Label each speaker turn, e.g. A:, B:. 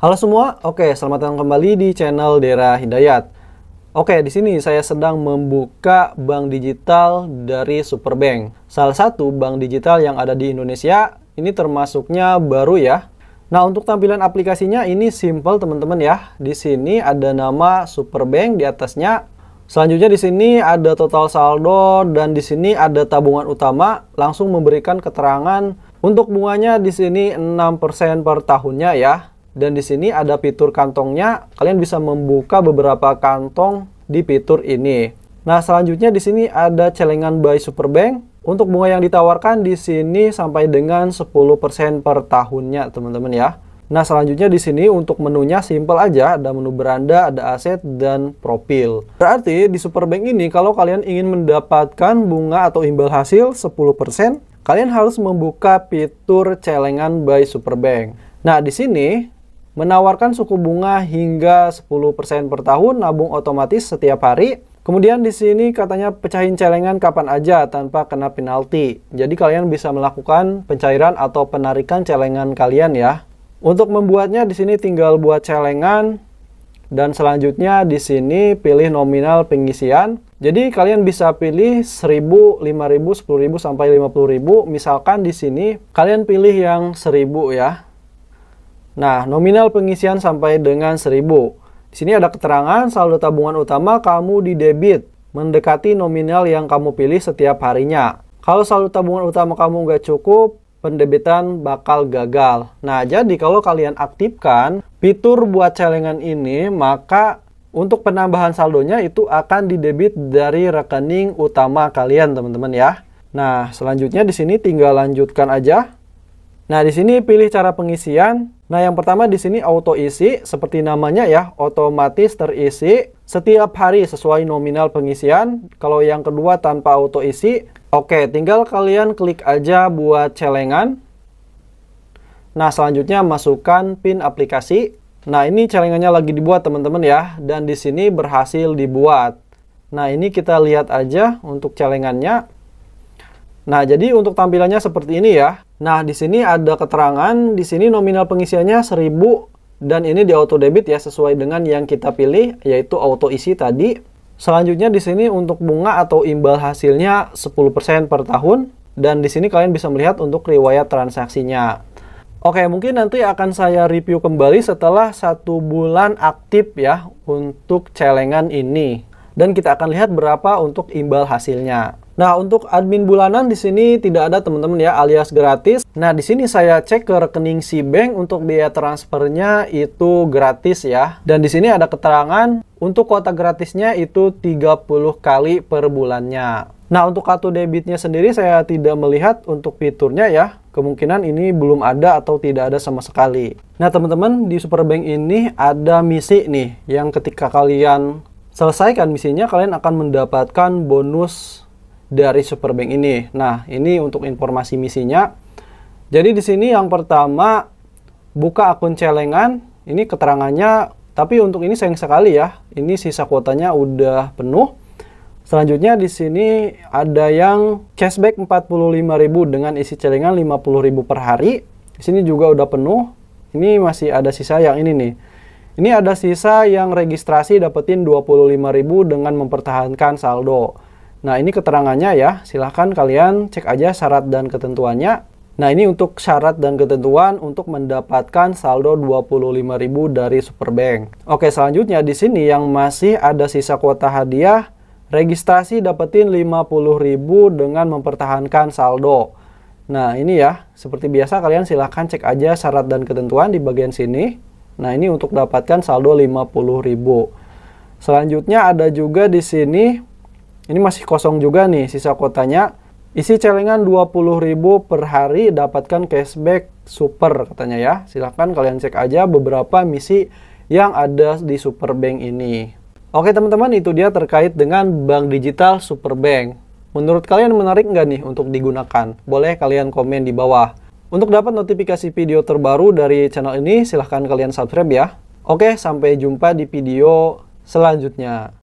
A: Halo semua, oke selamat datang kembali di channel Dera Hidayat. Oke, di sini saya sedang membuka bank digital dari Superbank. Salah satu bank digital yang ada di Indonesia, ini termasuknya baru ya. Nah, untuk tampilan aplikasinya ini simple teman-teman ya. Di sini ada nama Superbank di atasnya. Selanjutnya di sini ada total saldo dan di sini ada tabungan utama, langsung memberikan keterangan untuk bunganya di sini 6% per tahunnya ya. Dan di sini ada fitur kantongnya. Kalian bisa membuka beberapa kantong di fitur ini. Nah, selanjutnya di sini ada celengan by Superbank. Untuk bunga yang ditawarkan di sini sampai dengan 10% per tahunnya, teman-teman ya. Nah, selanjutnya di sini untuk menunya simple aja, ada menu beranda, ada aset, dan profil. Berarti di Superbank ini kalau kalian ingin mendapatkan bunga atau imbal hasil 10%, kalian harus membuka fitur celengan by Superbank. Nah, di sini menawarkan suku bunga hingga 10% per tahun nabung otomatis setiap hari. Kemudian di sini katanya pecahin celengan kapan aja tanpa kena penalti. Jadi kalian bisa melakukan pencairan atau penarikan celengan kalian ya. Untuk membuatnya di sini tinggal buat celengan dan selanjutnya di sini pilih nominal pengisian. Jadi kalian bisa pilih 1000, 5000, 10000 sampai 50000. Misalkan di sini kalian pilih yang 1000 ya. Nah, nominal pengisian sampai dengan 1000. Di sini ada keterangan saldo tabungan utama kamu di debit mendekati nominal yang kamu pilih setiap harinya. Kalau saldo tabungan utama kamu nggak cukup, pendebitan bakal gagal. Nah, jadi kalau kalian aktifkan fitur buat celengan ini, maka untuk penambahan saldonya itu akan didebit dari rekening utama kalian, teman-teman ya. Nah, selanjutnya di sini tinggal lanjutkan aja. Nah, di sini pilih cara pengisian, Nah, yang pertama di sini auto isi seperti namanya ya, otomatis terisi setiap hari sesuai nominal pengisian. Kalau yang kedua tanpa auto isi, oke, tinggal kalian klik aja buat celengan. Nah, selanjutnya masukkan PIN aplikasi. Nah, ini celengannya lagi dibuat teman-teman ya dan di sini berhasil dibuat. Nah, ini kita lihat aja untuk celengannya. Nah, jadi untuk tampilannya seperti ini ya. Nah, di sini ada keterangan, di sini nominal pengisiannya 1000 dan ini di auto debit ya sesuai dengan yang kita pilih yaitu auto isi tadi. Selanjutnya di sini untuk bunga atau imbal hasilnya 10% per tahun dan di sini kalian bisa melihat untuk riwayat transaksinya. Oke, mungkin nanti akan saya review kembali setelah satu bulan aktif ya untuk celengan ini. Dan kita akan lihat berapa untuk imbal hasilnya. Nah, untuk admin bulanan di sini tidak ada teman-teman ya alias gratis. Nah, di sini saya cek ke rekening si bank untuk biaya transfernya itu gratis ya. Dan di sini ada keterangan untuk kuota gratisnya itu 30 kali per bulannya. Nah, untuk kartu debitnya sendiri saya tidak melihat untuk fiturnya ya. Kemungkinan ini belum ada atau tidak ada sama sekali. Nah, teman-teman, di Superbank ini ada misi nih yang ketika kalian selesaikan misinya kalian akan mendapatkan bonus dari Superbank ini. Nah, ini untuk informasi misinya. Jadi di sini yang pertama buka akun celengan, ini keterangannya tapi untuk ini sayang sekali ya. Ini sisa kuotanya udah penuh. Selanjutnya di sini ada yang cashback 45.000 dengan isi celengan 50.000 per hari. Di sini juga udah penuh. Ini masih ada sisa yang ini nih. Ini ada sisa yang registrasi dapetin 25.000 dengan mempertahankan saldo. Nah, ini keterangannya ya. Silahkan kalian cek aja syarat dan ketentuannya. Nah, ini untuk syarat dan ketentuan untuk mendapatkan saldo 25.000 dari Superbank. Oke, selanjutnya di sini yang masih ada sisa kuota hadiah, registrasi dapetin 50.000 dengan mempertahankan saldo. Nah, ini ya, seperti biasa kalian silahkan cek aja syarat dan ketentuan di bagian sini. Nah, ini untuk dapatkan saldo 50.000. Selanjutnya ada juga di sini ini masih kosong juga nih sisa kuotanya. Isi celengan 20.000 per hari dapatkan cashback super katanya ya. Silahkan kalian cek aja beberapa misi yang ada di Superbank ini. Oke teman-teman itu dia terkait dengan bank digital Superbank. Menurut kalian menarik nggak nih untuk digunakan? Boleh kalian komen di bawah. Untuk dapat notifikasi video terbaru dari channel ini silahkan kalian subscribe ya. Oke sampai jumpa di video selanjutnya.